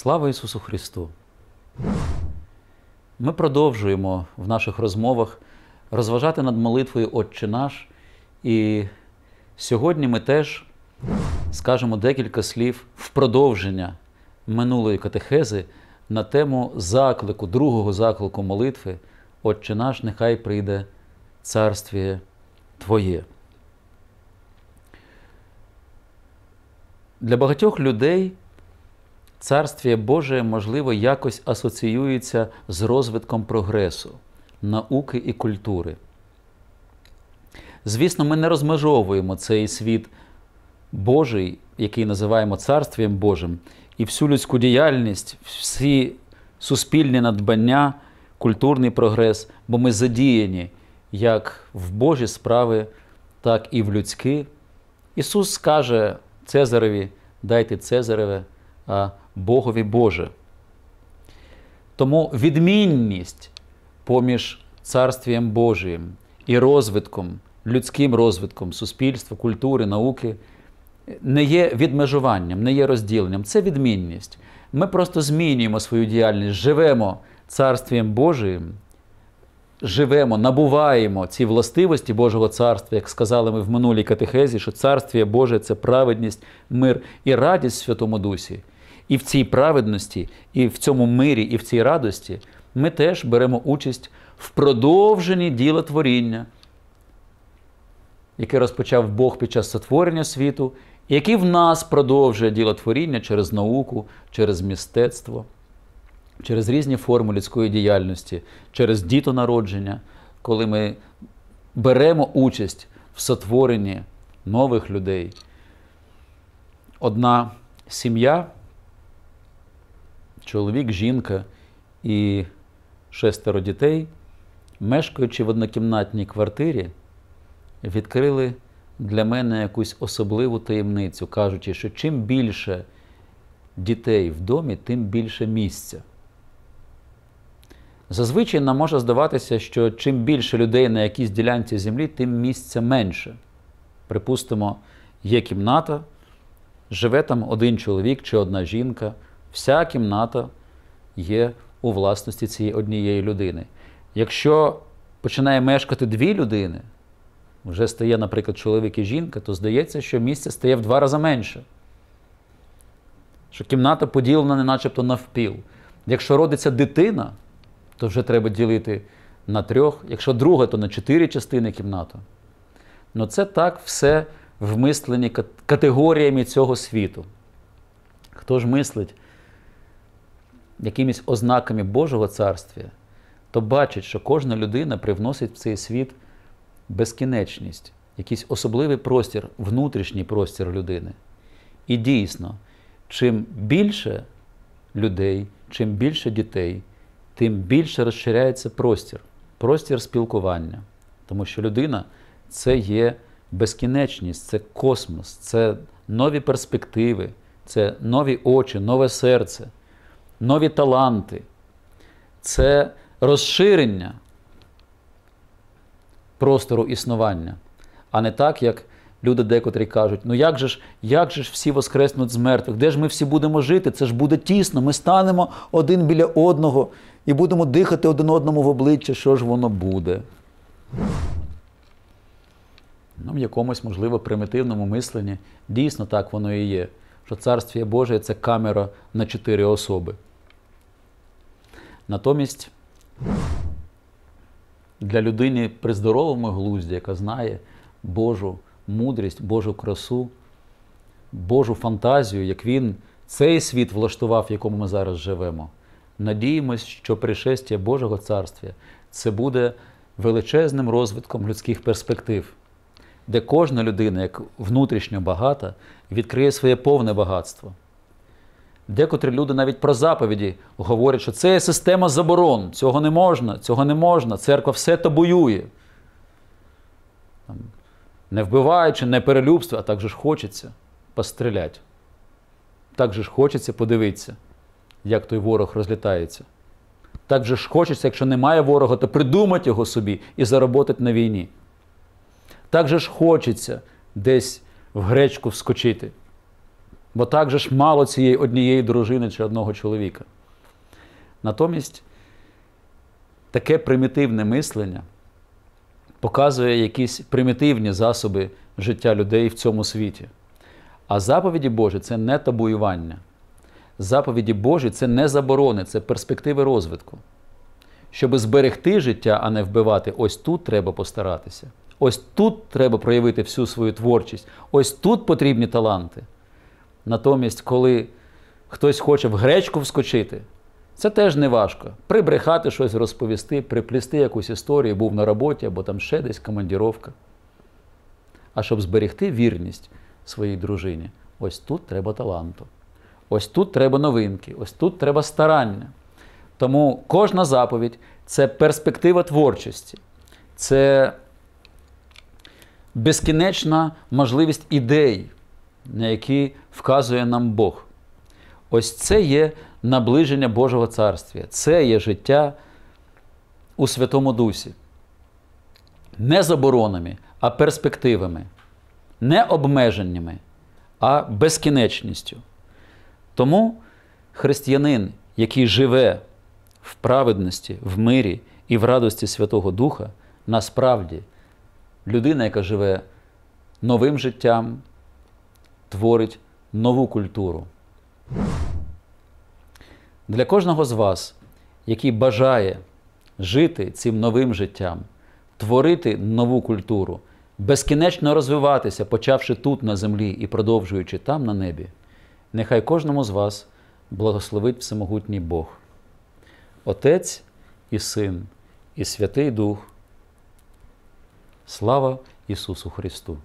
Слава Ісусу Христу! Ми продовжуємо в наших розмовах розважати над молитвою Отче наш. І сьогодні ми теж скажемо декілька слів в продовження минулої катехези на тему заклику, другого заклику молитви Отче наш, нехай прийде Царствіє Твоє. Для багатьох людей. Царствіє Боже, можливо, якось асоціюється з розвитком прогресу, науки і культури. Звісно, ми не розмежовуємо цей світ Божий, який називаємо Царствієм Божим, і всю людську діяльність, всі суспільні надбання, культурний прогрес, бо ми задіяні як в Божі справи, так і в людські. Ісус каже Цезареві, дайте Цезареве. а Богові Боже. Тому відмінність поміж Царствієм Божим і розвитком, людським розвитком суспільства, культури, науки не є відмежуванням, не є розділенням. Це відмінність. Ми просто змінюємо свою діяльність, живемо Царствієм Божим. Живемо, набуваємо ці властивості Божого царства, як сказали ми в минулій катехезі, що царствіє Боже це праведність, мир і радість в Святому Дусі. І в цій праведності, і в цьому мирі, і в цій радості ми теж беремо участь в продовженні діла творіння, яке розпочав Бог під час сотворення світу, і який в нас продовжує діло творіння через науку, через мистецтво, через різні форми людської діяльності, через дітонародження, коли ми беремо участь в сотворенні нових людей. Одна сім'я чоловік, жінка і шестеро дітей, мешкаючи в однокімнатній квартирі, відкрили для мене якусь особливу таємницю, кажучи, що чим більше дітей в домі, тим більше місця. Зазвичай нам може здаватися, що чим більше людей на якійсь ділянці землі, тим місця менше. Припустимо, є кімната, живе там один чоловік чи одна жінка. Вся кімната є у власності цієї однієї людини. Якщо починає мешкати дві людини, вже стає, наприклад, чоловік і жінка, то здається, що місце стає в два рази менше. Що кімната поділена не начебто навпіл. Якщо родиться дитина, то вже треба ділити на трьох, якщо друга, то на чотири частини кімнату. Ну це так все вмислені категоріями цього світу. Хто ж мислить? якимись ознаками Божого царства, то бачить, що кожна людина привносить в цей світ безкінечність, якийсь особливий простір, внутрішній простір людини. І дійсно, чим більше людей, чим більше дітей, тим більше розширяється простір, простір спілкування. Тому що людина це є безкінечність, це космос, це нові перспективи, це нові очі, нове серце нові таланти, це розширення простору існування, а не так, як люди декотрі кажуть: ну як же ж як же ж всі воскреснуть з мертвих? Де ж ми всі будемо жити? Це ж буде тісно. Ми станемо один біля одного і будемо дихати один одному в обличчя, що ж воно буде. Ну, В якомусь, можливо, примітивному мисленні дійсно так воно і є, що Царствіє Боже це камера на чотири особи. Натомість для людини при здоровому глузді, яка знає Божу мудрість, Божу красу, Божу фантазію, як він цей світ влаштував, в якому ми зараз живемо. Надіємось, що пришестя Божого царства це буде величезним розвитком людських перспектив, де кожна людина, як внутрішньо багата, відкриє своє повне багатство. Декотрі люди навіть про заповіді говорять, що це є система заборон, цього не можна, цього не можна, церква все табуює. Не вбиваючи, не перелюбство, а так же ж хочеться пострілять. Так же ж хочеться подивитися, як той ворог розлітається. Так же ж хочеться, якщо немає ворога, то придумати його собі і зароботати на війні. Так же ж хочеться десь в гречку вскочити бо так же ж мало цієї однієї дружини чи одного чоловіка. Натомість таке примітивне мислення показує якісь примітивні засоби життя людей в цьому світі. А заповіді Божі це не табуювання. Заповіді Божі це не заборони, це перспективи розвитку. Щоб зберегти життя, а не вбивати, ось тут треба постаратися. Ось тут треба проявити всю свою творчість, ось тут потрібні таланти. Натомість, коли хтось хоче в гречку вскочити, це теж не важко. Прибрехати щось розповісти, приплісти якусь історію, був на роботі або там ще десь командіровка. А щоб зберегти вірність своїй дружині, ось тут треба таланту. Ось тут треба новинки, ось тут треба старання. Тому кожна заповідь це перспектива творчості, це безкінечна можливість ідей на які вказує нам Бог. Ось це є наближення Божого царства, це є життя у Святому Дусі. Не заборонами, а перспективами, не обмеженнями, а безкінечністю. Тому християнин, який живе в праведності, в мирі і в радості Святого Духа, насправді людина, яка живе новим життям творить нову культуру. Для кожного з вас, який бажає жити цим новим життям, творити нову культуру, безкінечно розвиватися, почавши тут на землі і продовжуючи там на небі, нехай кожному з вас благословить всемогутній Бог, Отець і Син, і Святий Дух. Слава Ісусу Христу!